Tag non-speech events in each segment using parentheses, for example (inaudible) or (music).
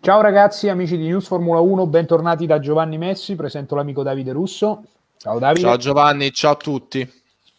Ciao ragazzi, amici di News Formula 1, bentornati da Giovanni Messi, presento l'amico Davide Russo. Ciao Davide. Ciao Giovanni, ciao a tutti.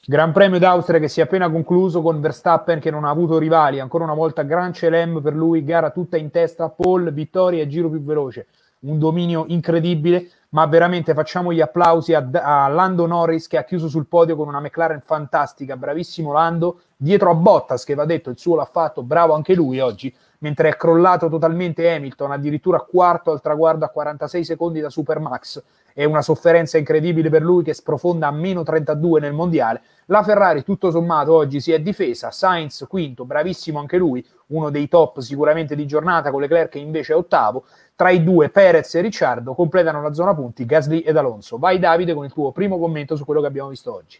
Gran Premio d'Austria che si è appena concluso con Verstappen che non ha avuto rivali, ancora una volta Gran Celem per lui, gara tutta in testa, Paul, vittoria e giro più veloce. Un dominio incredibile, ma veramente facciamo gli applausi a, a Lando Norris che ha chiuso sul podio con una McLaren fantastica, bravissimo Lando, dietro a Bottas che va detto il suo l'ha fatto, bravo anche lui oggi mentre è crollato totalmente Hamilton, addirittura quarto al traguardo a 46 secondi da Supermax. È una sofferenza incredibile per lui che sprofonda a meno 32 nel mondiale. La Ferrari, tutto sommato, oggi si è difesa. Sainz quinto, bravissimo anche lui, uno dei top sicuramente di giornata, con Leclerc che invece è ottavo. Tra i due, Perez e Ricciardo completano la zona punti, Gasly ed Alonso. Vai Davide con il tuo primo commento su quello che abbiamo visto oggi.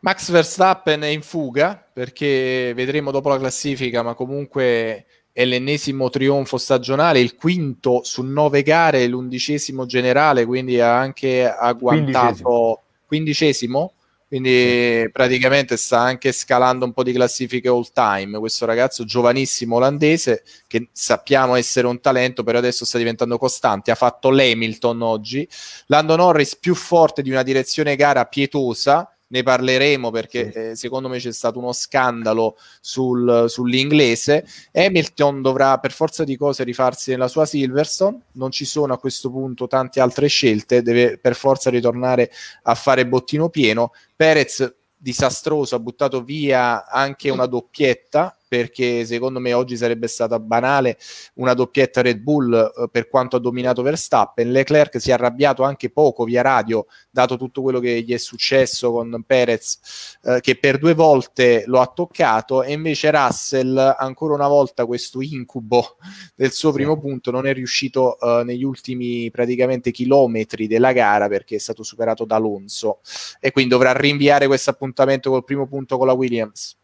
Max Verstappen è in fuga perché vedremo dopo la classifica, ma comunque è l'ennesimo trionfo stagionale, il quinto su nove gare, l'undicesimo generale, quindi ha anche agguantato quindicesimo, quindicesimo quindi sì. praticamente sta anche scalando un po' di classifiche all time. Questo ragazzo giovanissimo olandese che sappiamo essere un talento, però adesso sta diventando costante. Ha fatto l'Hamilton oggi, Lando Norris più forte di una direzione gara pietosa ne parleremo perché sì. eh, secondo me c'è stato uno scandalo sul, sull'inglese. Hamilton dovrà per forza di cose rifarsi nella sua Silverstone, non ci sono a questo punto tante altre scelte, deve per forza ritornare a fare bottino pieno. Perez disastroso, ha buttato via anche una doppietta perché secondo me oggi sarebbe stata banale una doppietta Red Bull eh, per quanto ha dominato Verstappen. Leclerc si è arrabbiato anche poco via radio, dato tutto quello che gli è successo con Perez, eh, che per due volte lo ha toccato, e invece Russell, ancora una volta, questo incubo del suo primo punto, non è riuscito eh, negli ultimi praticamente chilometri della gara perché è stato superato da Alonso e quindi dovrà rinviare questo appuntamento col primo punto con la Williams.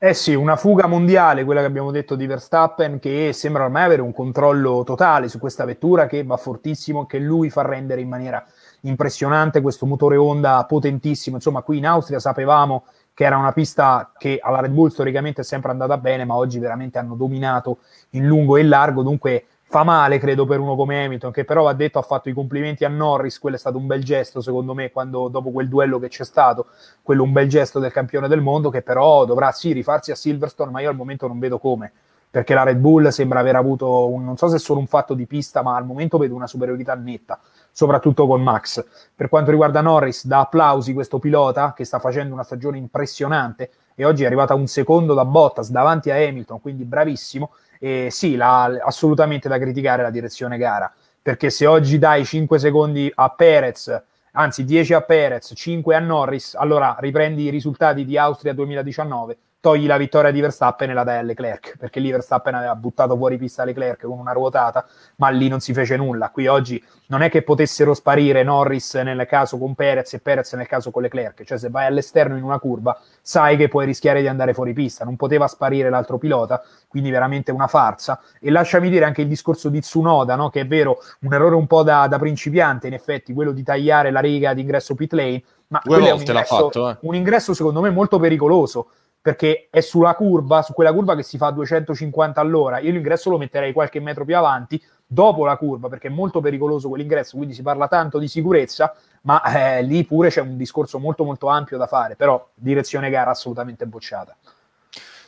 Eh sì, una fuga mondiale, quella che abbiamo detto di Verstappen, che sembra ormai avere un controllo totale su questa vettura che va fortissimo, che lui fa rendere in maniera impressionante questo motore Honda potentissimo. Insomma, qui in Austria sapevamo che era una pista che alla Red Bull storicamente è sempre andata bene, ma oggi veramente hanno dominato in lungo e in largo, dunque fa male, credo, per uno come Hamilton, che però va detto ha fatto i complimenti a Norris, quello è stato un bel gesto, secondo me, quando, dopo quel duello che c'è stato, quello un bel gesto del campione del mondo, che però dovrà sì rifarsi a Silverstone, ma io al momento non vedo come, perché la Red Bull sembra aver avuto, un, non so se è solo un fatto di pista, ma al momento vedo una superiorità netta, soprattutto con Max. Per quanto riguarda Norris, da applausi questo pilota, che sta facendo una stagione impressionante, e oggi è arrivato un secondo da Bottas davanti a Hamilton, quindi bravissimo, e sì, la, assolutamente da criticare la direzione gara, perché se oggi dai 5 secondi a Perez, anzi 10 a Perez, 5 a Norris, allora riprendi i risultati di Austria 2019 togli la vittoria di Verstappen e la dai a Leclerc, perché lì Verstappen aveva buttato fuori pista Leclerc con una ruotata, ma lì non si fece nulla. Qui oggi non è che potessero sparire Norris nel caso con Perez e Perez nel caso con Leclerc, cioè se vai all'esterno in una curva sai che puoi rischiare di andare fuori pista, non poteva sparire l'altro pilota, quindi veramente una farsa. E lasciami dire anche il discorso di Tsunoda, no? che è vero, un errore un po' da, da principiante in effetti, quello di tagliare la riga d'ingresso pit lane, ma due volte ingresso, l'ha fatto. Eh. Un ingresso secondo me molto pericoloso perché è sulla curva, su quella curva che si fa a 250 all'ora. Io l'ingresso lo metterei qualche metro più avanti, dopo la curva, perché è molto pericoloso quell'ingresso, quindi si parla tanto di sicurezza, ma eh, lì pure c'è un discorso molto molto ampio da fare, però direzione gara assolutamente bocciata.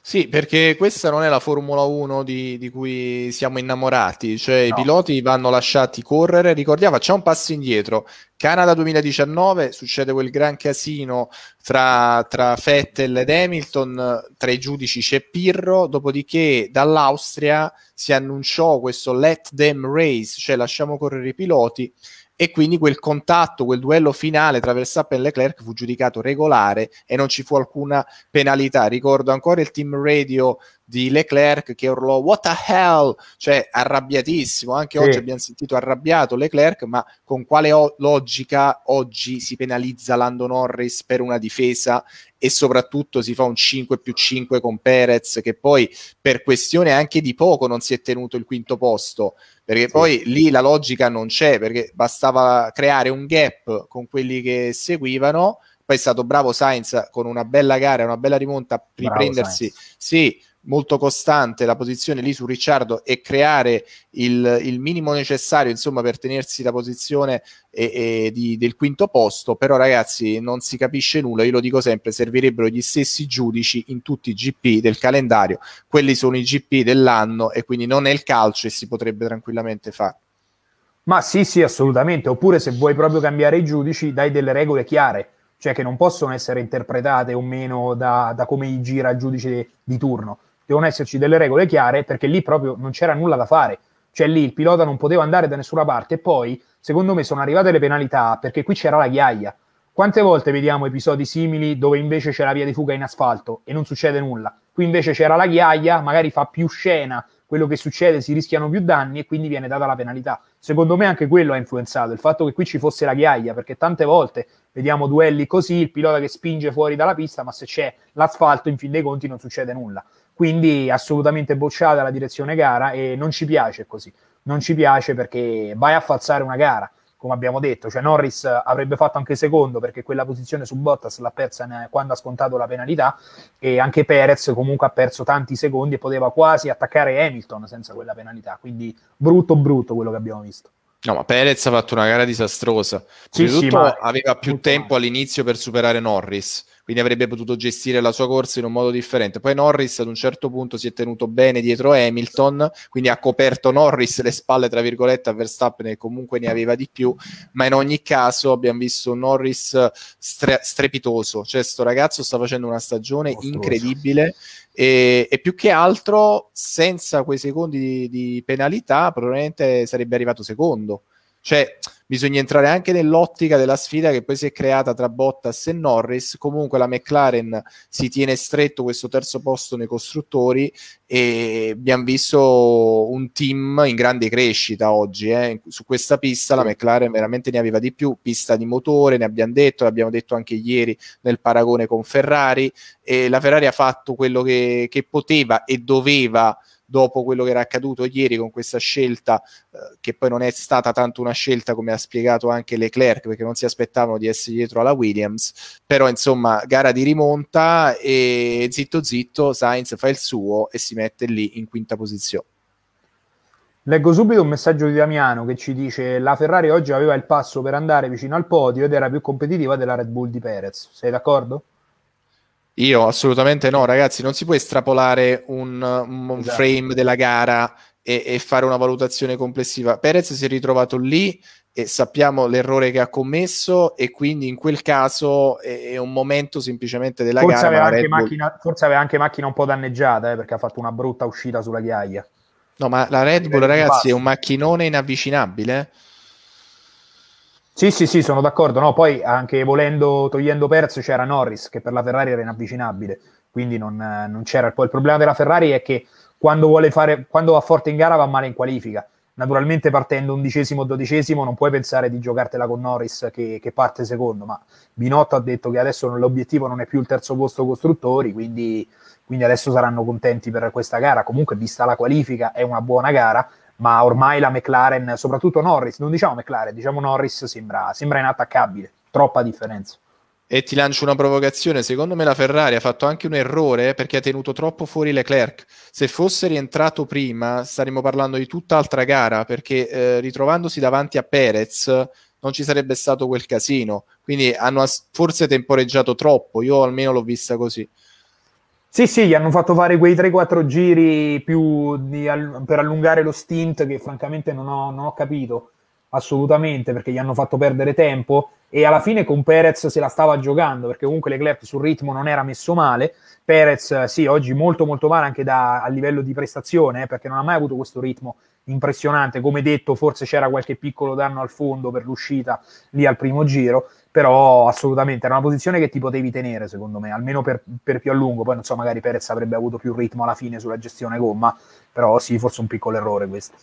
Sì, perché questa non è la Formula 1 di, di cui siamo innamorati, cioè no. i piloti vanno lasciati correre, ricordiamo, facciamo un passo indietro, Canada 2019 succede quel gran casino tra, tra Fettel ed Hamilton, tra i giudici c'è Pirro, dopodiché dall'Austria si annunciò questo let them race, cioè lasciamo correre i piloti e quindi quel contatto, quel duello finale tra Verstappen e Leclerc fu giudicato regolare e non ci fu alcuna penalità. Ricordo ancora il team radio di Leclerc che urlò what the hell, cioè arrabbiatissimo, anche sì. oggi abbiamo sentito arrabbiato Leclerc, ma con quale o- logica oggi si penalizza Lando Norris per una difesa e soprattutto si fa un 5 più 5 con Perez che poi per questione anche di poco non si è tenuto il quinto posto perché sì. poi lì la logica non c'è, perché bastava creare un gap con quelli che seguivano, poi è stato bravo Sainz con una bella gara, una bella rimonta, riprendersi, Sainz. sì, molto costante la posizione lì su Ricciardo e creare il, il minimo necessario insomma per tenersi la posizione e, e di, del quinto posto però ragazzi non si capisce nulla io lo dico sempre servirebbero gli stessi giudici in tutti i GP del calendario quelli sono i GP dell'anno e quindi non è il calcio e si potrebbe tranquillamente fare ma sì sì assolutamente oppure se vuoi proprio cambiare i giudici dai delle regole chiare cioè che non possono essere interpretate o meno da, da come gira il giudice di turno devono esserci delle regole chiare perché lì proprio non c'era nulla da fare. Cioè lì il pilota non poteva andare da nessuna parte e poi, secondo me, sono arrivate le penalità perché qui c'era la ghiaia. Quante volte vediamo episodi simili dove invece c'è la via di fuga in asfalto e non succede nulla? Qui invece c'era la ghiaia, magari fa più scena quello che succede, si rischiano più danni e quindi viene data la penalità. Secondo me anche quello ha influenzato, il fatto che qui ci fosse la ghiaia, perché tante volte vediamo duelli così, il pilota che spinge fuori dalla pista, ma se c'è l'asfalto in fin dei conti non succede nulla. Quindi assolutamente bocciata la direzione gara e non ci piace così. Non ci piace perché vai a falsare una gara, come abbiamo detto. Cioè Norris avrebbe fatto anche secondo perché quella posizione su Bottas l'ha persa quando ha scontato la penalità e anche Perez comunque ha perso tanti secondi e poteva quasi attaccare Hamilton senza quella penalità. Quindi brutto brutto quello che abbiamo visto. No, ma Perez ha fatto una gara disastrosa. Sì, sì, ma... aveva più tempo all'inizio per superare Norris quindi avrebbe potuto gestire la sua corsa in un modo differente. Poi Norris ad un certo punto si è tenuto bene dietro Hamilton, quindi ha coperto Norris le spalle, tra virgolette, a Verstappen che comunque ne aveva di più, ma in ogni caso abbiamo visto Norris stre- strepitoso, cioè sto ragazzo sta facendo una stagione Mostruoso. incredibile e, e, più che altro senza quei secondi di, di penalità probabilmente sarebbe arrivato secondo cioè, bisogna entrare anche nell'ottica della sfida che poi si è creata tra Bottas e Norris. Comunque la McLaren si tiene stretto questo terzo posto nei costruttori e abbiamo visto un team in grande crescita oggi. Eh. Su questa pista la McLaren veramente ne aveva di più, pista di motore, ne abbiamo detto, l'abbiamo detto anche ieri nel paragone con Ferrari e la Ferrari ha fatto quello che, che poteva e doveva dopo quello che era accaduto ieri con questa scelta, eh, che poi non è stata tanto una scelta come ha spiegato anche Leclerc, perché non si aspettavano di essere dietro alla Williams, però insomma gara di rimonta e zitto zitto Sainz fa il suo e si mette lì in quinta posizione. Leggo subito un messaggio di Damiano che ci dice la Ferrari oggi aveva il passo per andare vicino al podio ed era più competitiva della Red Bull di Perez. Sei d'accordo? Io assolutamente no, ragazzi, non si può estrapolare un, un esatto. frame della gara e, e, fare una valutazione complessiva. Perez si è ritrovato lì e sappiamo l'errore che ha commesso e quindi in quel caso è, è un momento semplicemente della forse gara. Aveva anche macchina, forse aveva anche macchina un po' danneggiata eh, perché ha fatto una brutta uscita sulla ghiaia. No, ma la Red Bull, ragazzi, è un macchinone inavvicinabile. Eh. Sì, sì, sì, sono d'accordo. No, poi anche volendo, togliendo Perz c'era Norris che per la Ferrari era inavvicinabile, quindi non, non c'era. Poi il problema della Ferrari è che quando, vuole fare, quando va forte in gara va male in qualifica. Naturalmente partendo undicesimo o dodicesimo non puoi pensare di giocartela con Norris che, che, parte secondo, ma Binotto ha detto che adesso l'obiettivo non è più il terzo posto costruttori, quindi, quindi adesso saranno contenti per questa gara. Comunque, vista la qualifica, è una buona gara ma ormai la McLaren, soprattutto Norris, non diciamo McLaren, diciamo Norris, sembra, sembra inattaccabile, troppa differenza. E ti lancio una provocazione, secondo me la Ferrari ha fatto anche un errore perché ha tenuto troppo fuori Leclerc. Se fosse rientrato prima staremmo parlando di tutt'altra gara perché eh, ritrovandosi davanti a Perez non ci sarebbe stato quel casino. Quindi hanno forse temporeggiato troppo, io almeno l'ho vista così. Sì, sì, gli hanno fatto fare quei 3-4 giri più di, al, per allungare lo stint che francamente non ho, non ho, capito assolutamente perché gli hanno fatto perdere tempo e alla fine con Perez se la stava giocando perché comunque Leclerc sul ritmo non era messo male. Perez sì, oggi molto molto male anche da, a livello di prestazione eh, perché non ha mai avuto questo ritmo impressionante. Come detto, forse c'era qualche piccolo danno al fondo per l'uscita lì al primo giro, però assolutamente era una posizione che ti potevi tenere, secondo me, almeno per, per più a lungo. Poi non so, magari Perez avrebbe avuto più ritmo alla fine sulla gestione gomma, però sì, forse un piccolo errore questo.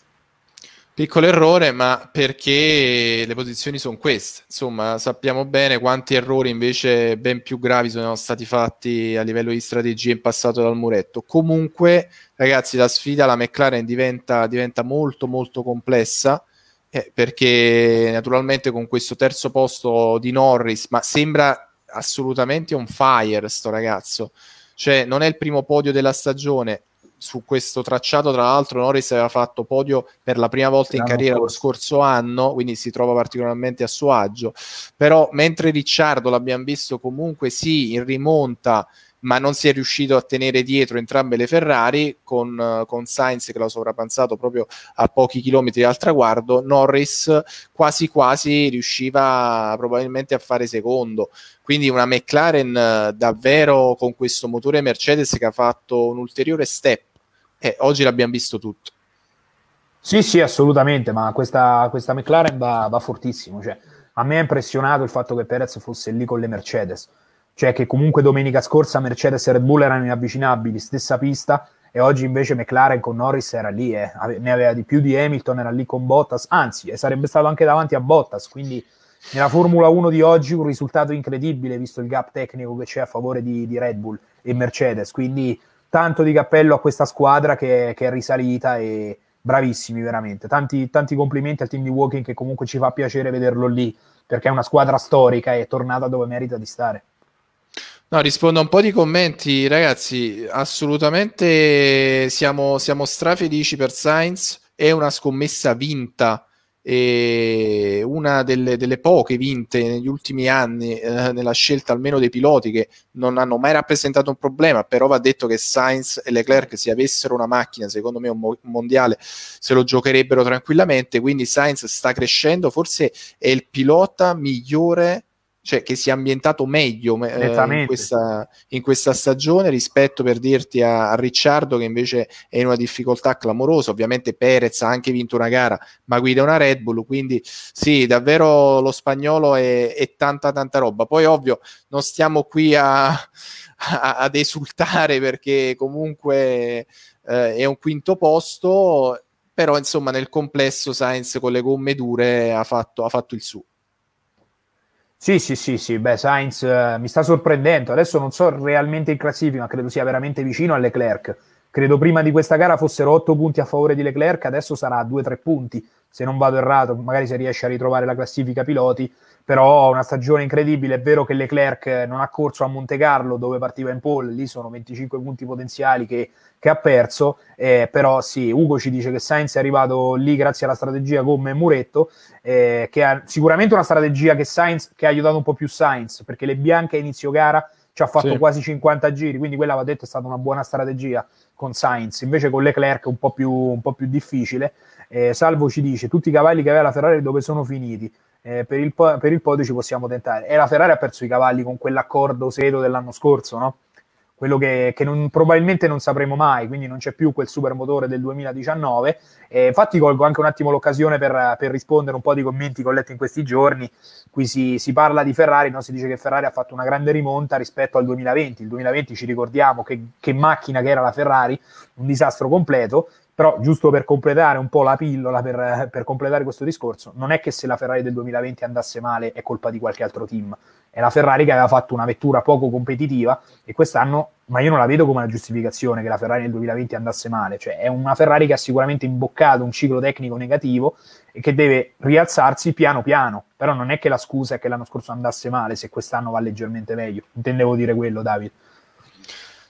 Piccolo errore, ma perché le posizioni sono queste. Insomma, sappiamo bene quanti errori invece ben più gravi sono stati fatti a livello di strategia in passato dal muretto. Comunque, ragazzi, la sfida alla McLaren diventa, diventa molto molto complessa. Eh, perché naturalmente con questo terzo posto di Norris, ma sembra assolutamente un fire sto ragazzo, cioè non è il primo podio della stagione, su questo tracciato, tra l'altro, Norris aveva fatto podio per la prima volta in carriera lo scorso anno, quindi si trova particolarmente a suo agio. Però, mentre Ricciardo l'abbiamo visto comunque sì, in rimonta, ma non si è riuscito a tenere dietro entrambe le Ferrari, con, con Sainz che l'ha sovrappanzato proprio a pochi chilometri dal traguardo, Norris quasi quasi riusciva probabilmente a fare secondo. Quindi una McLaren eh, davvero con questo motore Mercedes che ha fatto un ulteriore step e oggi l'abbiamo visto tutto. Sì, sì, assolutamente, ma questa, questa McLaren va, va fortissimo. Cioè, a me ha impressionato il fatto che Perez fosse lì con le Mercedes, cioè che comunque domenica scorsa Mercedes e Red Bull erano inavvicinabili, stessa pista, e oggi invece McLaren con Norris era lì, eh. ne aveva di più di Hamilton, era lì con Bottas, anzi, sarebbe stato anche davanti a Bottas, quindi nella Formula 1 di oggi un risultato incredibile visto il gap tecnico che c'è a favore di, di Red Bull e Mercedes, quindi tanto di cappello a questa squadra che, che è risalita e bravissimi veramente. Tanti, tanti, complimenti al team di Walking che comunque ci fa piacere vederlo lì perché è una squadra storica e è tornata dove merita di stare. No, rispondo a un po' di commenti, ragazzi. Assolutamente siamo, siamo strafelici per Sainz. È una scommessa vinta e una delle, delle poche vinte negli ultimi anni eh, nella scelta almeno dei piloti che non hanno mai rappresentato un problema, però va detto che Sainz e Leclerc se avessero una macchina, secondo me un, mo- un mondiale se lo giocherebbero tranquillamente, quindi Sainz sta crescendo, forse è il pilota migliore cioè che si è ambientato meglio eh, in, questa, in, questa, stagione rispetto per dirti a, a, Ricciardo che invece è in una difficoltà clamorosa, ovviamente Perez ha anche vinto una gara ma guida una Red Bull, quindi sì davvero lo spagnolo è, è tanta tanta roba, poi ovvio non stiamo qui a, a, ad esultare perché comunque eh, è un quinto posto però insomma nel complesso Sainz con le gomme dure ha fatto, ha fatto il suo. Sì, sì, sì, sì, beh, Sainz eh, mi sta sorprendendo. Adesso non so realmente in classifica, ma credo sia veramente vicino a Leclerc. Credo prima di questa gara fossero 8 punti a favore di Leclerc, adesso sarà a 2-3 punti, se non vado errato, magari se riesce a ritrovare la classifica piloti però una stagione incredibile. È vero che Leclerc non ha corso a Monte Carlo dove partiva in pole, lì sono 25 punti potenziali che, che ha perso, eh, però sì, Ugo ci dice che Sainz è arrivato lì grazie alla strategia gomme e muretto, eh, che ha sicuramente una strategia che, Sainz, che ha aiutato un po' più Sainz, perché le bianche a inizio gara ci ha fatto sì. quasi 50 giri, quindi quella va detto è stata una buona strategia con Sainz, invece con Leclerc un po' più, un po più difficile. Eh, Salvo ci dice tutti i cavalli che aveva la Ferrari dove sono finiti eh, per, il, per il podio ci possiamo tentare. E la Ferrari ha perso i cavalli con quell'accordo serio dell'anno scorso, no? quello che, che non, probabilmente non sapremo mai, quindi non c'è più quel supermotore del 2019. Eh, infatti colgo anche un attimo l'occasione per, per, rispondere un po' di commenti che ho letto in questi giorni. Qui si, si parla di Ferrari, no? si dice che Ferrari ha fatto una grande rimonta rispetto al 2020. Il 2020 ci ricordiamo che, che macchina che era la Ferrari, un disastro completo. Però, giusto per completare un po' la pillola, per, per, completare questo discorso, non è che se la Ferrari del 2020 andasse male è colpa di qualche altro team. È la Ferrari che aveva fatto una vettura poco competitiva e quest'anno, ma io non la vedo come una giustificazione che la Ferrari nel 2020 andasse male. Cioè, è una Ferrari che ha sicuramente imboccato un ciclo tecnico negativo e che deve rialzarsi piano piano. Però non è che la scusa è che l'anno scorso andasse male se quest'anno va leggermente meglio. Intendevo dire quello, Davide.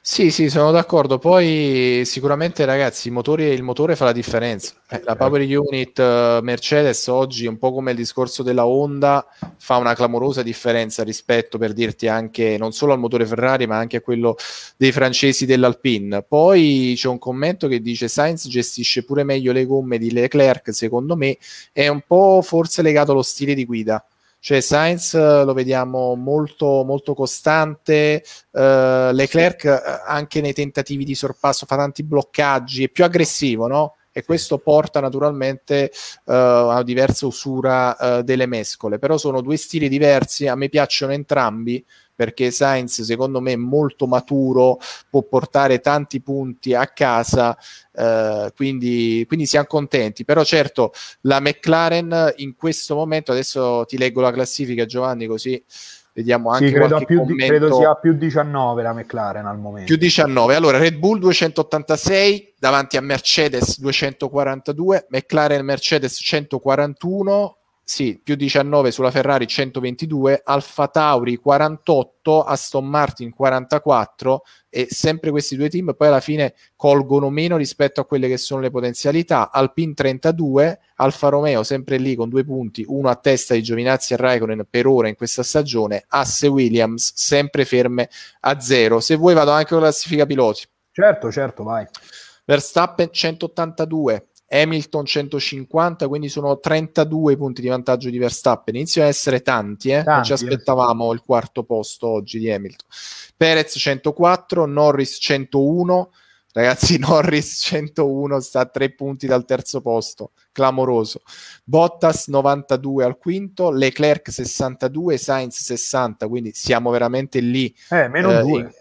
Sì, sì, sono d'accordo. Poi sicuramente, ragazzi, il motore, il motore fa la differenza. Eh, la certo. Power Unit eh, Mercedes oggi, un po' come il discorso della Honda, fa una clamorosa differenza rispetto, per dirti, anche non solo al motore Ferrari, ma anche a quello dei francesi dell'Alpine. Poi c'è un commento che dice: Sainz gestisce pure meglio le gomme di Leclerc. Secondo me è un po' forse legato allo stile di guida cioè Sainz eh, lo vediamo molto, molto costante, eh, Leclerc eh, anche nei tentativi di sorpasso fa tanti bloccaggi, è più aggressivo, no? e questo porta naturalmente uh, a diversa usura uh, delle mescole, però sono due stili diversi, a me piacciono entrambi perché Sainz secondo me è molto maturo, può portare tanti punti a casa, eh, quindi, quindi, siamo contenti. Però certo la McLaren in questo momento, adesso ti leggo la classifica Giovanni così Vediamo anche sì, credo, più commento. credo sia più 19 la McLaren al momento. Più 19. Allora, Red Bull 286 davanti a Mercedes 242, McLaren Mercedes 141, sì, più 19 sulla Ferrari 122, Alfa Tauri 48, Aston Martin 44 e sempre questi due team poi alla fine colgono meno rispetto a quelle che sono le potenzialità, Alpine 32, Alfa Romeo sempre lì con due punti, uno a testa di Giovinazzi e Raikkonen per ora in questa stagione, Asse Williams sempre ferme a zero. Se vuoi vado anche con la classifica piloti. Certo, certo, vai. Verstappen 182, Hamilton 150, quindi sono 32 punti di vantaggio di Verstappen. Iniziano ad essere tanti, eh? tanti non ci eh. aspettavamo il quarto posto oggi di Hamilton. Perez 104, Norris 101. Ragazzi, (laughs) Norris 101 sta a tre punti dal terzo posto, clamoroso. Bottas 92 al quinto, Leclerc 62, Sainz 60, quindi siamo veramente lì. Eh, meno eh, due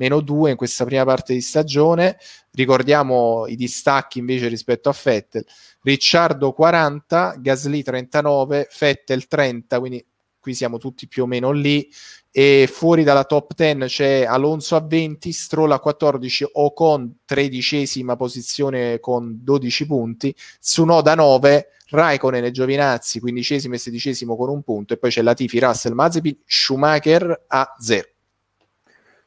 meno 2 in questa prima parte di stagione. Ricordiamo i distacchi invece rispetto a Fettel. Ricciardo 40, Gasly 39, Fettel 30, quindi qui siamo tutti più o meno lì. E fuori dalla top 10 c'è Alonso a 20, Stroll a 14, Ocon tredicesima posizione con 12 punti, Tsunoda 9, Raikkonen e Giovinazzi quindicesimo e sedicesimo con un punto e poi c'è Latifi, Russell, Mazepin, Schumacher a 0.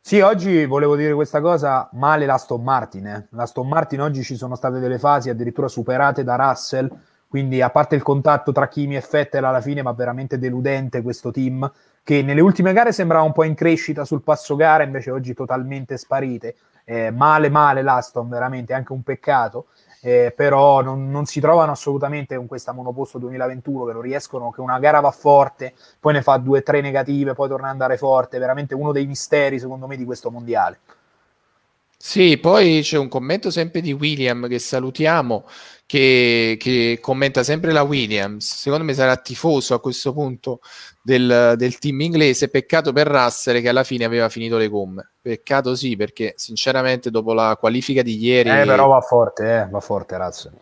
Sì, oggi volevo dire questa cosa, male l'Aston Martin. Eh. L'Aston Martin oggi ci sono state delle fasi addirittura superate da Russell, quindi a parte il contatto tra Kimi e Fettel alla fine, ma veramente deludente questo team, che nelle ultime gare sembrava un po' in crescita sul passo gara, invece oggi totalmente sparite. Eh, male, male l'Aston, veramente, anche un peccato eh, però non, non, si trovano assolutamente con questa monoposto 2021 che non riescono, che una gara va forte, poi ne fa due o tre negative, poi torna a andare forte, veramente uno dei misteri secondo me di questo mondiale. Sì, poi c'è un commento sempre di William che salutiamo, che, che, commenta sempre la Williams, secondo me sarà tifoso a questo punto del, del, team inglese, peccato per Russell che alla fine aveva finito le gomme, peccato sì perché sinceramente dopo la qualifica di ieri... Eh però va forte, eh, va forte Russell.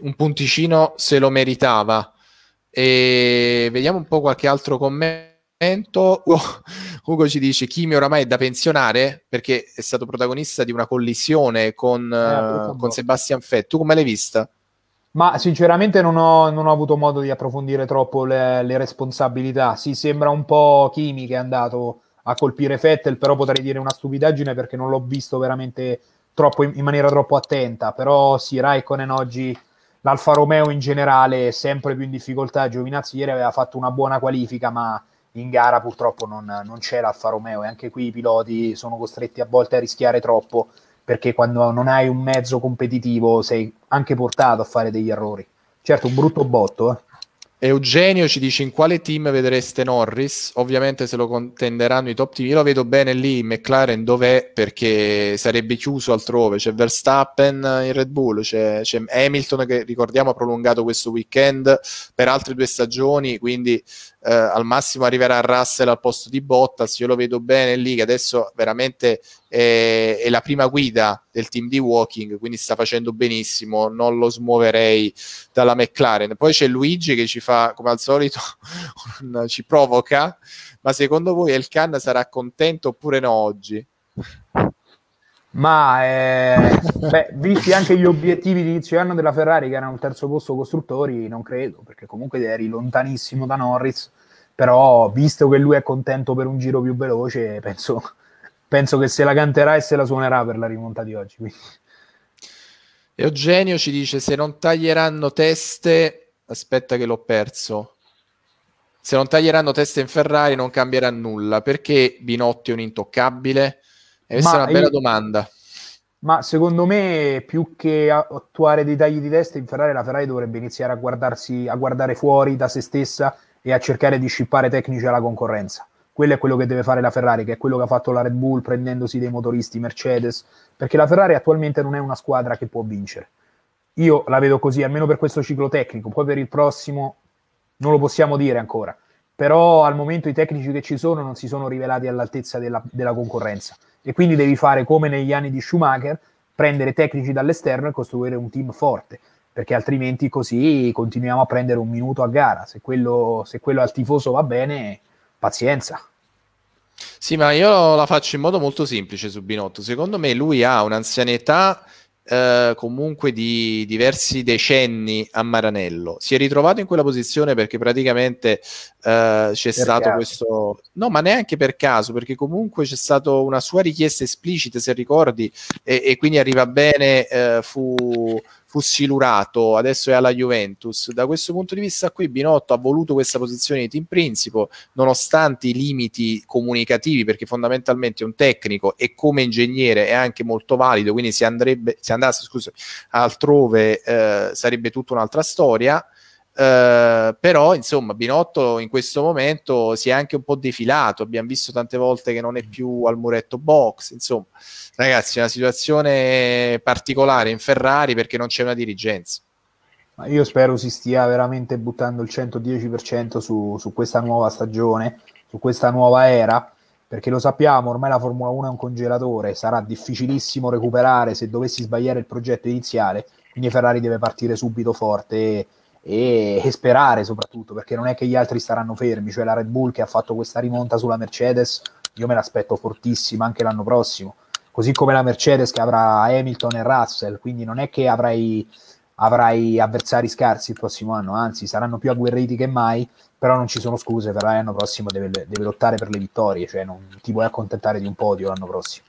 Un punticino se lo meritava. E vediamo un po' qualche altro commento. Oh, Ugo ci dice Kimi oramai è da pensionare perché è stato protagonista di una collisione con, eh, con Sebastian Fett. Tu come l'hai vista? Ma sinceramente non ho, non ho, avuto modo di approfondire troppo le, le responsabilità. Si sembra un po' Kimi che è andato a colpire Fettel, però potrei dire una stupidaggine perché non l'ho visto veramente troppo, in, in maniera troppo attenta. Però sì, Raikkonen oggi, l'Alfa Romeo in generale, è sempre più in difficoltà. Giovinazzi ieri aveva fatto una buona qualifica, ma in gara purtroppo non, non c'è l'Alfa Romeo e anche qui i piloti sono costretti a volte a rischiare troppo perché quando non hai un mezzo competitivo sei anche portato a fare degli errori. Certo, un brutto botto, eh. Eugenio ci dice in quale team vedreste Norris? Ovviamente se lo contenderanno i top team. Io lo vedo bene lì in McLaren dov'è perché sarebbe chiuso altrove. C'è Verstappen in Red Bull, c'è, c'è Hamilton che ricordiamo ha prolungato questo weekend per altre due stagioni, quindi eh, al massimo arriverà Russell al posto di Bottas, io lo vedo bene lì che adesso veramente è, è la prima guida del team di Walking, quindi sta facendo benissimo, non lo smuoverei dalla McLaren. Poi c'è Luigi che ci fa, come al solito, (laughs) ci provoca, ma secondo voi il Khan sarà contento oppure no oggi? ma eh, beh, visti anche gli obiettivi di inizio anno della Ferrari che erano il terzo posto costruttori non credo perché comunque eri lontanissimo da Norris però visto che lui è contento per un giro più veloce penso, penso che se la canterà e se la suonerà per la rimonta di oggi quindi. Eugenio ci dice se non taglieranno teste aspetta che l'ho perso se non taglieranno teste in Ferrari non cambierà nulla perché Binotti è un intoccabile e eh, questa ma è una bella io, domanda. Ma secondo me, più che attuare dei tagli di testa in Ferrari, la Ferrari dovrebbe iniziare a, guardarsi, a guardare fuori da se stessa e a cercare di scippare tecnici alla concorrenza. Quello è quello che deve fare la Ferrari, che è quello che ha fatto la Red Bull prendendosi dei motoristi Mercedes, perché la Ferrari attualmente non è una squadra che può vincere. Io la vedo così, almeno per questo ciclo tecnico, poi per il prossimo non lo possiamo dire ancora però al momento i tecnici che ci sono non si sono rivelati all'altezza della, della concorrenza e quindi devi fare come negli anni di Schumacher, prendere tecnici dall'esterno e costruire un team forte perché altrimenti così continuiamo a prendere un minuto a gara. Se quello, se quello, al tifoso va bene, pazienza. Sì, ma io la faccio in modo molto semplice su Binotto. Secondo me lui ha un'anzianità eh, comunque di diversi decenni a Maranello. Si è ritrovato in quella posizione perché praticamente eh, c'è per stato caso. questo... No, ma neanche per caso, perché comunque c'è stata una sua richiesta esplicita, se ricordi, e, e quindi arriva bene, eh, fu fu silurato, adesso è alla Juventus. Da questo punto di vista qui Binotto ha voluto questa posizione di team principal, nonostante i limiti comunicativi, perché fondamentalmente è un tecnico e come ingegnere è anche molto valido, quindi se, andrebbe, se andasse scusa, altrove eh, sarebbe tutta un'altra storia eh, però insomma Binotto in questo momento si è anche un po' defilato, abbiamo visto tante volte che non è più al muretto box, insomma ragazzi è una situazione particolare in Ferrari perché non c'è una dirigenza. Ma io spero si stia veramente buttando il 110% su, su questa nuova stagione, su questa nuova era, perché lo sappiamo, ormai la Formula 1 è un congelatore, sarà difficilissimo recuperare se dovessi sbagliare il progetto iniziale, quindi Ferrari deve partire subito forte e e, e, sperare soprattutto perché non è che gli altri staranno fermi, cioè la Red Bull che ha fatto questa rimonta sulla Mercedes, io me l'aspetto fortissima anche l'anno prossimo, così come la Mercedes che avrà Hamilton e Russell, quindi non è che avrai, avrai avversari scarsi il prossimo anno, anzi saranno più agguerriti che mai, però non ci sono scuse, per l'anno prossimo deve, deve lottare per le vittorie, cioè non ti puoi accontentare di un podio l'anno prossimo.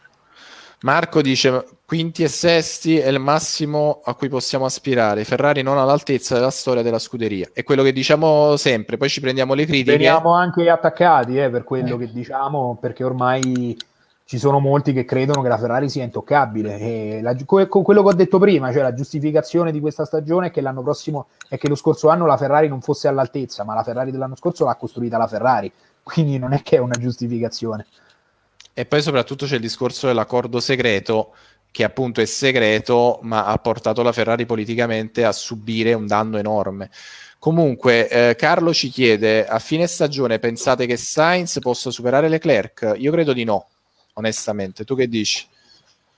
Marco dice Quinti e sesti è il massimo a cui possiamo aspirare. Ferrari non all'altezza della storia della scuderia. È quello che diciamo sempre, poi ci prendiamo le critiche. Veniamo anche attaccati eh, per quello eh. che diciamo, perché ormai ci sono molti che credono che la Ferrari sia intoccabile. La, con quello che ho detto prima, cioè la giustificazione di questa stagione è che l'anno prossimo è che lo scorso anno la Ferrari non fosse all'altezza, ma la Ferrari dell'anno scorso l'ha costruita la Ferrari, quindi non è che è una giustificazione. E poi soprattutto c'è il discorso dell'accordo segreto che appunto è segreto, ma ha portato la Ferrari politicamente a subire un danno enorme. Comunque, eh, Carlo ci chiede, a fine stagione pensate che Sainz possa superare Leclerc? Io credo di no, onestamente. Tu che dici?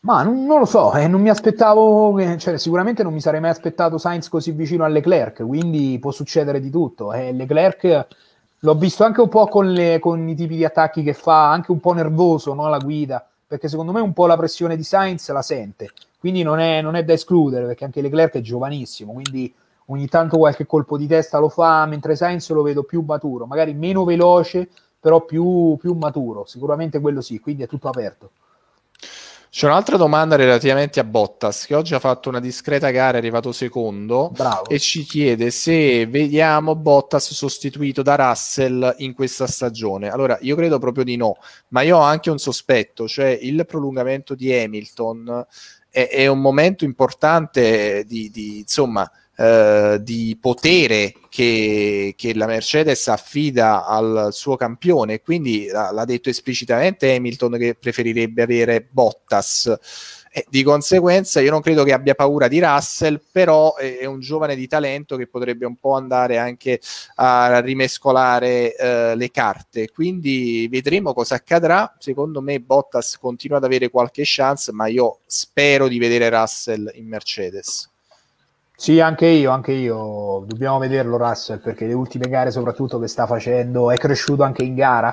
Ma non, non lo so, eh, non mi aspettavo, cioè, sicuramente non mi sarei mai aspettato Sainz così vicino a Leclerc, quindi può succedere di tutto. Eh, Leclerc l'ho visto anche un po' con, le, con, i tipi di attacchi che fa, anche un po' nervoso no, la guida perché secondo me un po' la pressione di Sainz la sente, quindi non è, non è da escludere, perché anche Leclerc è giovanissimo, quindi ogni tanto qualche colpo di testa lo fa, mentre Sainz lo vedo più maturo, magari meno veloce, però più, più maturo, sicuramente quello sì, quindi è tutto aperto. C'è un'altra domanda relativamente a Bottas, che oggi ha fatto una discreta gara, è arrivato secondo, Bravo. e ci chiede se vediamo Bottas sostituito da Russell in questa stagione. Allora, io credo proprio di no, ma io ho anche un sospetto, cioè il prolungamento di Hamilton è, è un momento importante di, di insomma, eh, di potere che, che, la Mercedes affida al suo campione. Quindi l'ha detto esplicitamente Hamilton che preferirebbe avere Bottas. E di conseguenza io non credo che abbia paura di Russell, però è un giovane di talento che potrebbe un po' andare anche a rimescolare eh, le carte. Quindi vedremo cosa accadrà. Secondo me Bottas continua ad avere qualche chance, ma io spero di vedere Russell in Mercedes. Sì, anche io, anche io. Dobbiamo vederlo Russell perché le ultime gare soprattutto che sta facendo è cresciuto anche in gara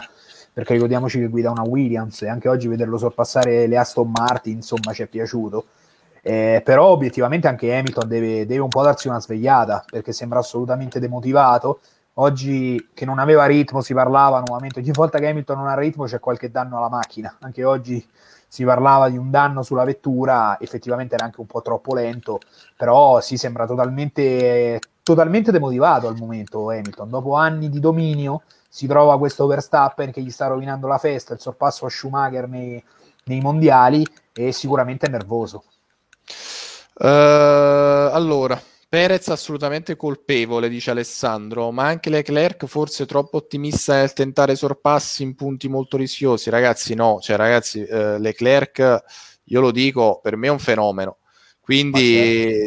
perché ricordiamoci che guida una Williams e anche oggi vederlo sorpassare le Aston Martin insomma ci è piaciuto. Eh, però obiettivamente anche Hamilton deve, deve un po' darsi una svegliata perché sembra assolutamente demotivato. Oggi che non aveva ritmo si parlava nuovamente, ogni volta che Hamilton non ha ritmo c'è qualche danno alla macchina. Anche oggi si parlava di un danno sulla vettura, effettivamente era anche un po' troppo lento, però si sembra totalmente, totalmente demotivato al momento Hamilton, dopo anni di dominio si trova questo Verstappen che gli sta rovinando la festa, il sorpasso a Schumacher nei, nei mondiali e sicuramente è nervoso. Uh, allora, Perez assolutamente colpevole, dice Alessandro, ma anche Leclerc forse troppo ottimista nel tentare sorpassi in punti molto rischiosi. Ragazzi, no, cioè ragazzi, eh, Leclerc, io lo dico, per me è un fenomeno. Quindi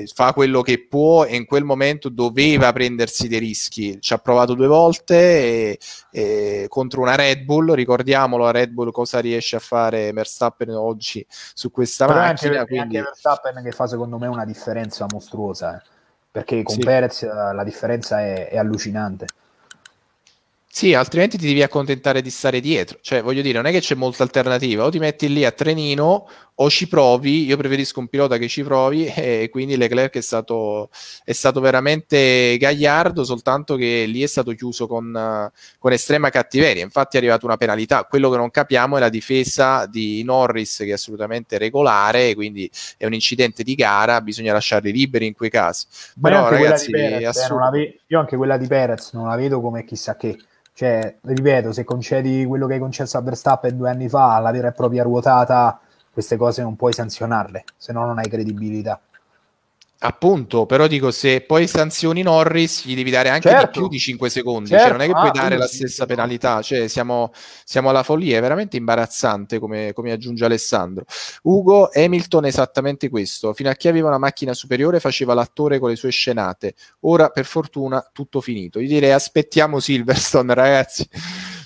certo. fa quello che può e in quel momento doveva prendersi dei rischi. Ci ha provato due volte e, e contro una Red Bull, ricordiamolo a Red Bull cosa riesce a fare Verstappen oggi su questa Però macchina. Anche, quindi... anche Verstappen che fa secondo me una differenza mostruosa. Eh perché con sì. Perez eh, la differenza è, è allucinante. Sì, altrimenti ti devi accontentare di stare dietro. Cioè, voglio dire, non è che c'è molta alternativa. O ti metti lì a trenino o ci provi. Io preferisco un pilota che ci provi (laughs) e quindi Leclerc è stato, è stato veramente gagliardo, soltanto che lì è stato chiuso con, con, estrema cattiveria. Infatti è arrivata una penalità. Quello che non capiamo è la difesa di Norris, che è assolutamente regolare, quindi è un incidente di gara, bisogna lasciarli liberi in quei casi. Ma Però, ragazzi, Perez, eh, ave- io anche quella di Perez non la vedo come chissà che cioè, ripeto, se concedi quello che hai concesso a Verstappen due anni fa, alla vera e propria ruotata, queste cose non puoi sanzionarle, se no non hai credibilità. Appunto, però dico se poi sanzioni Norris gli devi dare anche certo. di più di 5 secondi, cioè, certo. cioè non è che puoi ah, dare la stessa penalità, cioè siamo, siamo, alla follia, è veramente imbarazzante come, come, aggiunge Alessandro. Ugo Hamilton esattamente questo, fino a chi aveva una macchina superiore faceva l'attore con le sue scenate, ora per fortuna tutto finito. Io direi aspettiamo Silverstone (laughs) ragazzi,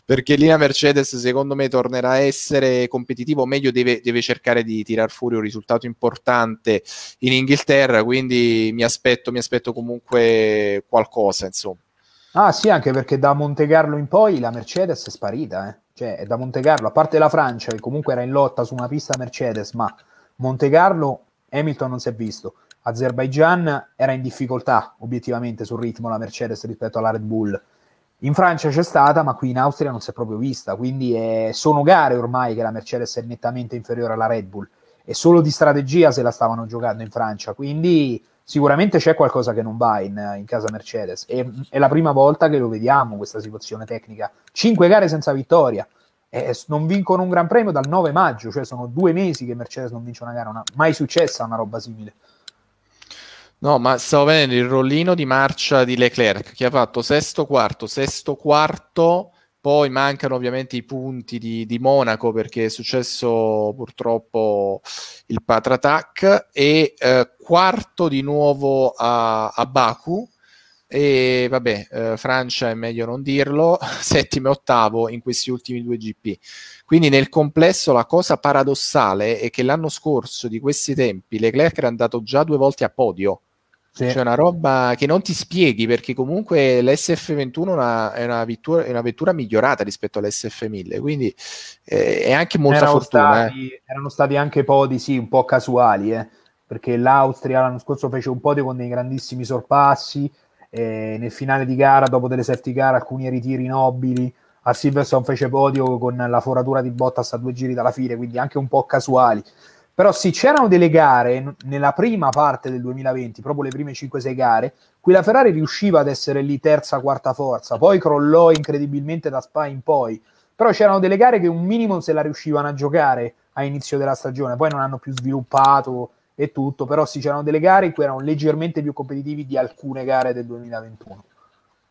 perché lì la Mercedes secondo me tornerà a essere competitivo, o meglio deve, deve cercare di tirar fuori un risultato importante in Inghilterra, quindi mi aspetto, mi aspetto comunque qualcosa insomma. Ah sì, anche perché da Montegarlo in poi la Mercedes è sparita, eh. cioè da Montegarlo, a parte la Francia che comunque era in lotta su una pista Mercedes, ma Montegarlo Hamilton non si è visto. Azerbaijan era in difficoltà obiettivamente sul ritmo la Mercedes rispetto alla Red Bull. In Francia c'è stata, ma qui in Austria non si è proprio vista, quindi è, sono gare ormai che la Mercedes è nettamente inferiore alla Red Bull e solo di strategia se la stavano giocando in Francia, quindi sicuramente c'è qualcosa che non va in, in casa Mercedes e, è la prima volta che lo vediamo questa situazione tecnica. Cinque gare senza vittoria, eh, non vincono un Gran Premio dal 9 maggio, cioè sono due mesi che Mercedes non vince una gara, una, mai successa una roba simile. No, ma stavo vedendo il rollino di marcia di Leclerc che ha fatto sesto quarto, sesto quarto, poi mancano ovviamente i punti di, di Monaco perché è successo purtroppo il patratac e eh, quarto di nuovo a, a Baku e vabbè, eh, Francia è meglio non dirlo, (laughs) settimo e ottavo in questi ultimi due GP. Quindi nel complesso la cosa paradossale è che l'anno scorso di questi tempi Leclerc era andato già due volte a podio. Sì. Cioè una roba che non ti spieghi perché comunque l'SF21 una, è, una vittura, è, una vettura migliorata rispetto all'SF1000, quindi eh, è anche molta erano fortuna. Eh. Stati, eh. Erano stati anche podi, sì, un po' casuali, eh, perché l'Austria l'anno scorso fece un podio con dei grandissimi sorpassi, e eh, nel finale di gara, dopo delle safety car, alcuni ritiri nobili. A Silverstone fece podio con la foratura di Bottas a due giri dalla fine, quindi anche un po' casuali. Però sì, c'erano delle gare nella prima parte del 2020, proprio le prime 5-6 gare, qui la Ferrari riusciva ad essere lì terza, quarta forza, poi crollò incredibilmente da Spa in poi. Però c'erano delle gare che un minimo se la riuscivano a giocare a inizio della stagione, poi non hanno più sviluppato, e tutto, però sì, c'erano delle gare in cui erano leggermente più competitivi di alcune gare del 2021.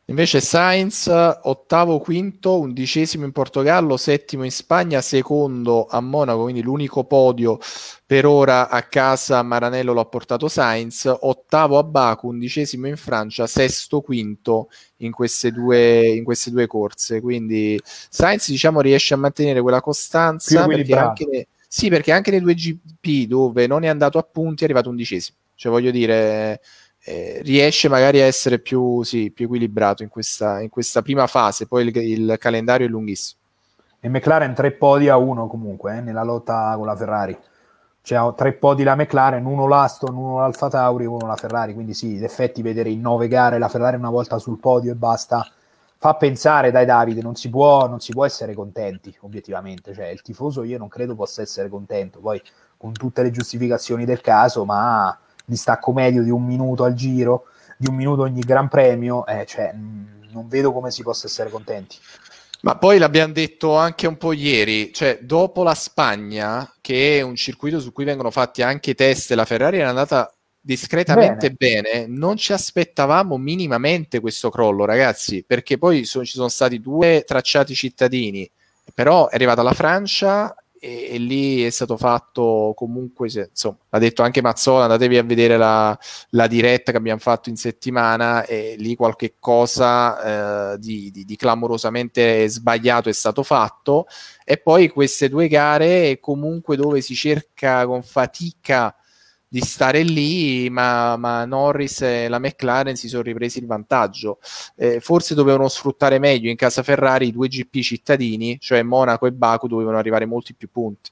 Invece Sainz, ottavo, quinto, undicesimo in Portogallo, settimo in Spagna, secondo a Monaco, quindi l'unico podio per ora a casa Maranello l'ha portato Sainz, ottavo a Baku, undicesimo in Francia, sesto, quinto in queste due, in queste due corse. Quindi Sainz diciamo riesce a mantenere quella costanza perché anche... Le, sì, perché anche nei due GP dove non è andato a punti è arrivato undicesimo. Cioè, voglio dire, eh, riesce magari a essere più, sì, più equilibrato in questa, in questa, prima fase. Poi il, il, calendario è lunghissimo. E McLaren tre podi a uno comunque eh, nella lotta con la Ferrari. Cioè, tre podi la McLaren, uno l'Aston, uno l'Alfa Tauri, uno la Ferrari. Quindi sì, in effetti vedere in nove gare la Ferrari una volta sul podio e basta fa pensare, dai Davide, non si può, non si può essere contenti, obiettivamente. Cioè, il tifoso io non credo possa essere contento, poi con tutte le giustificazioni del caso, ma distacco medio di un minuto al giro, di un minuto ogni gran premio, eh, cioè, mm, non vedo come si possa essere contenti. Ma poi l'abbiamo detto anche un po' ieri, cioè dopo la Spagna, che è un circuito su cui vengono fatti anche test, la Ferrari è andata discretamente bene. bene. Non ci aspettavamo minimamente questo crollo, ragazzi, perché poi so, ci sono stati due tracciati cittadini, però è arrivata la Francia e, e lì è stato fatto comunque, se, insomma, l'ha detto anche Mazzola, andatevi a vedere la, la, diretta che abbiamo fatto in settimana e lì qualche cosa eh, di, di, di clamorosamente sbagliato è stato fatto e poi queste due gare comunque dove si cerca con fatica di stare lì, ma, ma, Norris e la McLaren si sono ripresi il vantaggio. Eh, forse dovevano sfruttare meglio in casa Ferrari i due GP cittadini, cioè Monaco e Baku, dovevano arrivare molti più punti.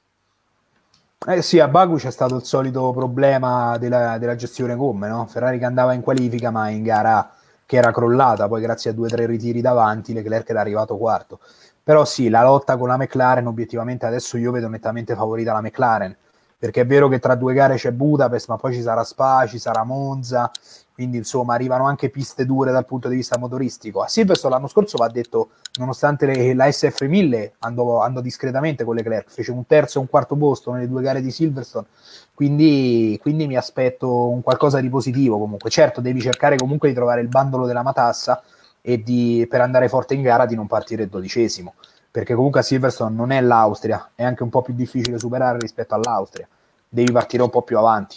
Eh sì, a Baku c'è stato il solito problema della, della gestione gomme, no? Ferrari che andava in qualifica ma in gara che era crollata, poi grazie a due o tre ritiri davanti Leclerc era arrivato quarto. Però sì, la lotta con la McLaren obiettivamente adesso io vedo nettamente favorita la McLaren perché è vero che tra due gare c'è Budapest, ma poi ci sarà Spa, ci sarà Monza, quindi insomma arrivano anche piste dure dal punto di vista motoristico. A Silverstone l'anno scorso va detto, nonostante le, la SF1000 andò, andò, discretamente con Leclerc, fece un terzo e un quarto posto nelle due gare di Silverstone, quindi, quindi mi aspetto un qualcosa di positivo comunque. Certo devi cercare comunque di trovare il bandolo della matassa e di, per andare forte in gara di non partire il dodicesimo perché comunque a Silverstone non è l'Austria, è anche un po' più difficile superare rispetto all'Austria, devi partire un po' più avanti.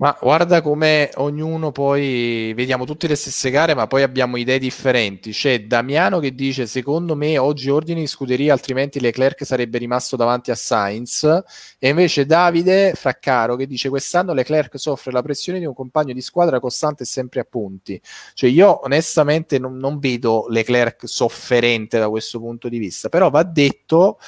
Ma guarda come ognuno poi vediamo tutte le stesse gare, ma poi abbiamo idee differenti. C'è Damiano che dice: Secondo me oggi ordini in scuderia, altrimenti Leclerc sarebbe rimasto davanti a Sainz. E invece Davide Fraccaro che dice: Quest'anno Leclerc soffre la pressione di un compagno di squadra costante e sempre a punti. Cioè, io onestamente non, non vedo Leclerc sofferente da questo punto di vista, però va detto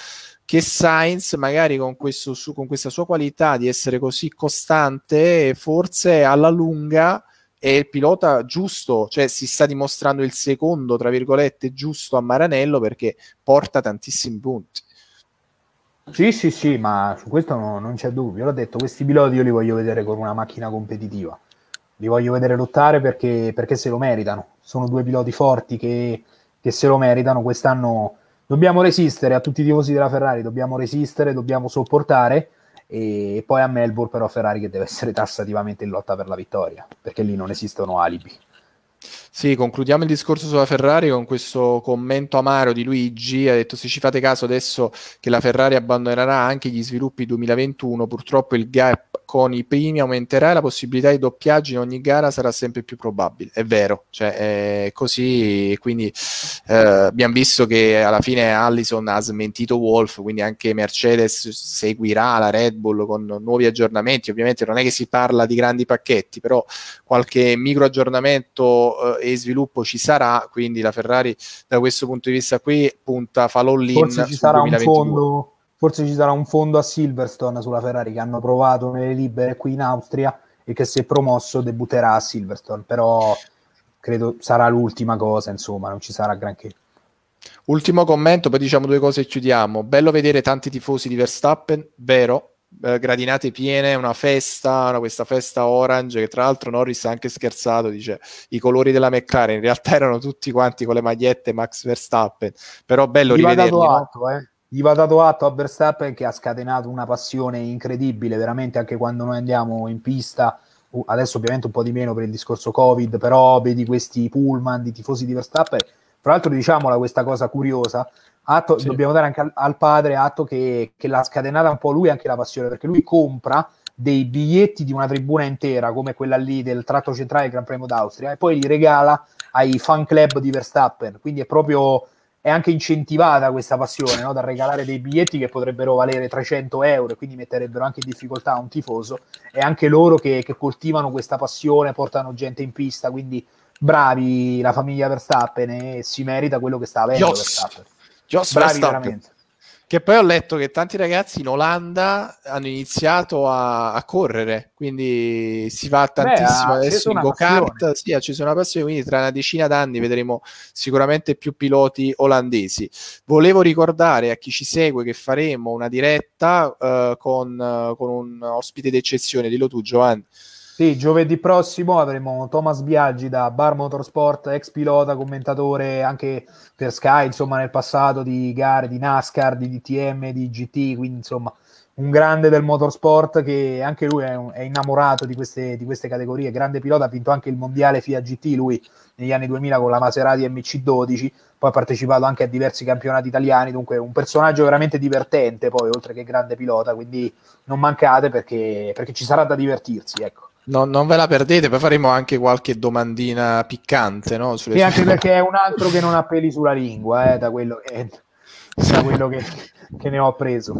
che Sainz magari con, questo, su, con questa sua qualità di essere così costante forse alla lunga è il pilota giusto, cioè si sta dimostrando il secondo, tra virgolette, giusto a Maranello perché porta tantissimi punti. Sì, sì, sì, ma su questo no, non c'è dubbio. L'ho detto, questi piloti io li voglio vedere con una macchina competitiva, li voglio vedere lottare perché, perché se lo meritano. Sono due piloti forti che, che se lo meritano. Quest'anno dobbiamo resistere a tutti i tifosi della Ferrari, dobbiamo resistere, dobbiamo sopportare e poi a Melbourne però Ferrari che deve essere tassativamente in lotta per la vittoria, perché lì non esistono alibi. Sì, concludiamo il discorso sulla Ferrari con questo commento amaro di Luigi. Ha detto: Se ci fate caso adesso che la Ferrari abbandonerà anche gli sviluppi 2021, purtroppo il gap con i primi aumenterà la possibilità di doppiaggio in ogni gara sarà sempre più probabile è vero cioè è così quindi eh, abbiamo visto che alla fine Allison ha smentito Wolf quindi anche Mercedes seguirà la Red Bull con nuovi aggiornamenti ovviamente non è che si parla di grandi pacchetti però qualche micro aggiornamento eh, e sviluppo ci sarà quindi la Ferrari da questo punto di vista qui punta falò lì forse ci sarà 2022. un fondo forse ci sarà un fondo a Silverstone sulla Ferrari che hanno provato nelle libere qui in Austria e che se promosso debutterà a Silverstone, però credo sarà l'ultima cosa, insomma, non ci sarà granché. Ultimo commento, poi diciamo due cose e chiudiamo. Bello vedere tanti tifosi di Verstappen, vero, eh, gradinate piene, una festa, questa festa orange che tra l'altro Norris ha anche scherzato, dice i colori della McLaren, in realtà erano tutti quanti con le magliette Max Verstappen, però bello Gli rivederli. no? alto, eh gli va dato atto a Verstappen che ha scatenato una passione incredibile, veramente anche quando noi andiamo in pista, adesso ovviamente un po' di meno per il discorso Covid, però vedi questi pullman di tifosi di Verstappen, fra l'altro diciamola questa cosa curiosa, atto, sì. dobbiamo dare anche al, al padre atto che, che, l'ha scatenata un po' lui anche la passione, perché lui compra dei biglietti di una tribuna intera, come quella lì del tratto centrale del Gran Premio d'Austria, e poi li regala ai fan club di Verstappen, quindi è proprio è anche incentivata questa passione no? da regalare dei biglietti che potrebbero valere 300 euro e quindi metterebbero anche in difficoltà un tifoso è anche loro che, che coltivano questa passione portano gente in pista quindi bravi la famiglia Verstappen e si merita quello che sta avendo Joss. Verstappen Joss bravi Verstappen. veramente che poi ho letto che tanti ragazzi in Olanda hanno iniziato a, a correre, quindi si va tantissimo Beh, ah, adesso in go-kart, sì, ha acceso una passione, quindi tra una decina d'anni vedremo sicuramente più piloti olandesi. Volevo ricordare a chi ci segue che faremo una diretta eh, con, con un ospite d'eccezione, dillo tu Giovanni. Sì, giovedì prossimo avremo Thomas Biaggi da Bar Motorsport, ex pilota, commentatore anche per Sky, insomma, nel passato di gare di NASCAR, di DTM, di GT, quindi insomma un grande del motorsport che anche lui è, è innamorato di queste, di queste, categorie, grande pilota, ha vinto anche il mondiale FIA GT lui negli anni 2000 con la Maserati MC12, poi ha partecipato anche a diversi campionati italiani, dunque un personaggio veramente divertente poi, oltre che grande pilota, quindi non mancate perché, perché ci sarà da divertirsi, ecco. No, non ve la perdete, poi faremo anche qualche domandina piccante, no? Sulle sì, anche perché è un altro che non ha peli sulla lingua, eh, da quello che da quello che, che, ne ho appreso.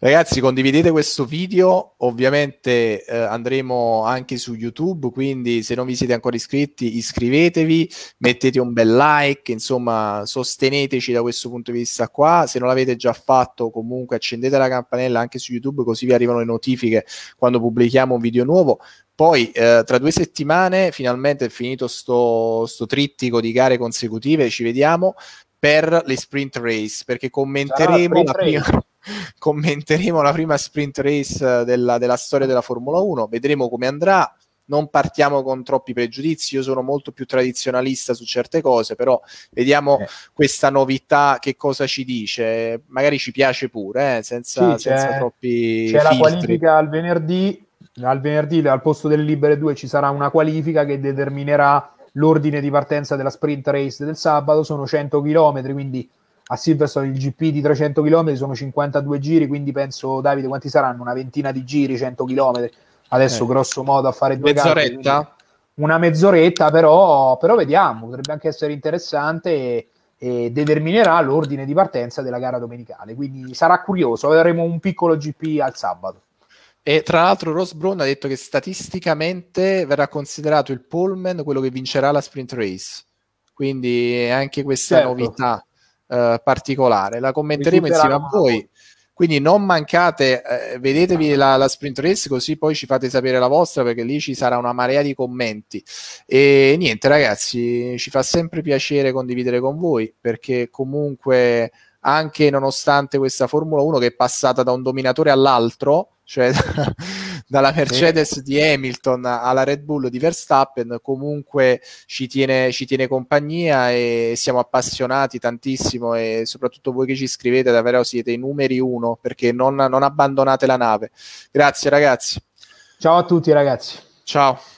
Ragazzi, condividete questo video, ovviamente eh, andremo anche su YouTube, quindi se non vi siete ancora iscritti, iscrivetevi, mettete un bel like, insomma, sosteneteci da questo punto di vista qua. Se non l'avete già fatto, comunque accendete la campanella anche su YouTube, così vi arrivano le notifiche quando pubblichiamo un video nuovo. Poi eh, tra due settimane finalmente è finito sto, sto, trittico di gare consecutive, ci vediamo per le sprint race, perché commenteremo, la prima, (laughs) commenteremo la prima, sprint race della, della storia della Formula 1, vedremo come andrà, non partiamo con troppi pregiudizi. Io sono molto più tradizionalista su certe cose, però vediamo eh. questa novità che cosa ci dice. Magari ci piace pure, eh, senza, sì, senza c'è, troppi. C'è filtri. la qualifica al venerdì. Al venerdì, al posto delle libere 2 ci sarà una qualifica che determinerà l'ordine di partenza della sprint race del sabato sono 100 km, quindi a Silverstone il GP di 300 km sono 52 giri, quindi penso Davide quanti saranno? Una ventina di giri, 100 km. Adesso eh. grosso modo a fare due mezz'oretta. Campi, una mezz'oretta, però, però, vediamo, potrebbe anche essere interessante e, e, determinerà l'ordine di partenza della gara domenicale, quindi sarà curioso, avremo un piccolo GP al sabato. E tra l'altro Ross Brown ha detto che statisticamente verrà considerato il Pullman quello che vincerà la sprint race. Quindi anche questa certo. novità eh, particolare. La commenteremo insieme a voi. Quindi non mancate, eh, vedetevi la, la, sprint race così poi ci fate sapere la vostra perché lì ci sarà una marea di commenti. E niente ragazzi, ci fa sempre piacere condividere con voi perché comunque anche nonostante questa Formula 1 che è passata da un dominatore all'altro, cioè (laughs) dalla Mercedes sì. di Hamilton alla Red Bull di Verstappen, comunque ci tiene, ci tiene, compagnia e siamo appassionati tantissimo e soprattutto voi che ci scrivete davvero siete i numeri uno perché non, non abbandonate la nave. Grazie ragazzi. Ciao a tutti ragazzi. Ciao.